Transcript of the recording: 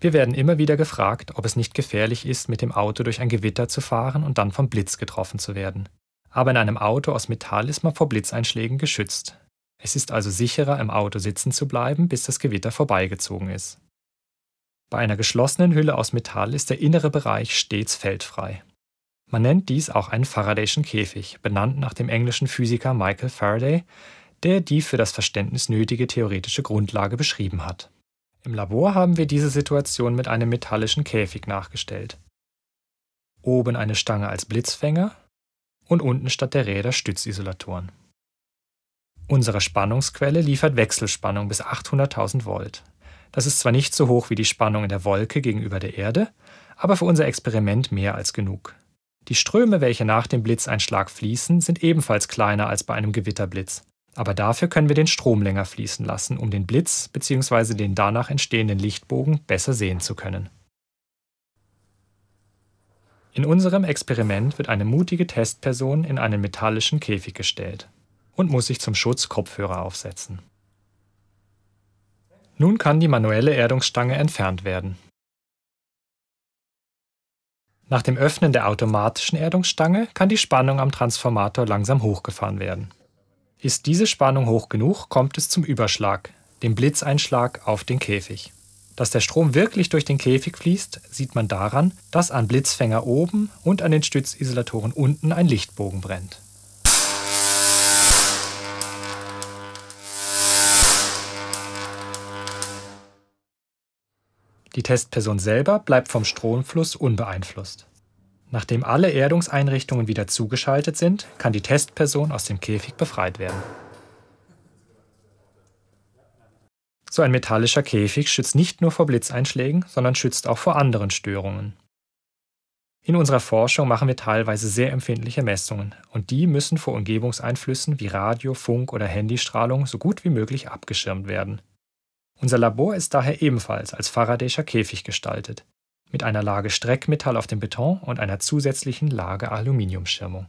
Wir werden immer wieder gefragt, ob es nicht gefährlich ist, mit dem Auto durch ein Gewitter zu fahren und dann vom Blitz getroffen zu werden. Aber in einem Auto aus Metall ist man vor Blitzeinschlägen geschützt. Es ist also sicherer, im Auto sitzen zu bleiben, bis das Gewitter vorbeigezogen ist. Bei einer geschlossenen Hülle aus Metall ist der innere Bereich stets feldfrei. Man nennt dies auch einen Faradayschen Käfig, benannt nach dem englischen Physiker Michael Faraday, der die für das Verständnis nötige theoretische Grundlage beschrieben hat. Im Labor haben wir diese Situation mit einem metallischen Käfig nachgestellt. Oben eine Stange als Blitzfänger und unten statt der Räder Stützisolatoren. Unsere Spannungsquelle liefert Wechselspannung bis 800.000 Volt. Das ist zwar nicht so hoch wie die Spannung in der Wolke gegenüber der Erde, aber für unser Experiment mehr als genug. Die Ströme, welche nach dem Blitzeinschlag fließen, sind ebenfalls kleiner als bei einem Gewitterblitz, aber dafür können wir den Strom länger fließen lassen, um den Blitz bzw. den danach entstehenden Lichtbogen besser sehen zu können. In unserem Experiment wird eine mutige Testperson in einen metallischen Käfig gestellt und muss sich zum Schutz Kopfhörer aufsetzen. Nun kann die manuelle Erdungsstange entfernt werden. Nach dem Öffnen der automatischen Erdungsstange kann die Spannung am Transformator langsam hochgefahren werden. Ist diese Spannung hoch genug, kommt es zum Überschlag, dem Blitzeinschlag auf den Käfig. Dass der Strom wirklich durch den Käfig fließt, sieht man daran, dass an Blitzfänger oben und an den Stützisolatoren unten ein Lichtbogen brennt. Die Testperson selber bleibt vom Stromfluss unbeeinflusst. Nachdem alle Erdungseinrichtungen wieder zugeschaltet sind, kann die Testperson aus dem Käfig befreit werden. So ein metallischer Käfig schützt nicht nur vor Blitzeinschlägen, sondern schützt auch vor anderen Störungen. In unserer Forschung machen wir teilweise sehr empfindliche Messungen und die müssen vor Umgebungseinflüssen wie Radio, Funk oder Handystrahlung so gut wie möglich abgeschirmt werden. Unser Labor ist daher ebenfalls als Faradayscher Käfig gestaltet mit einer Lage Streckmetall auf dem Beton und einer zusätzlichen Lage Aluminiumschirmung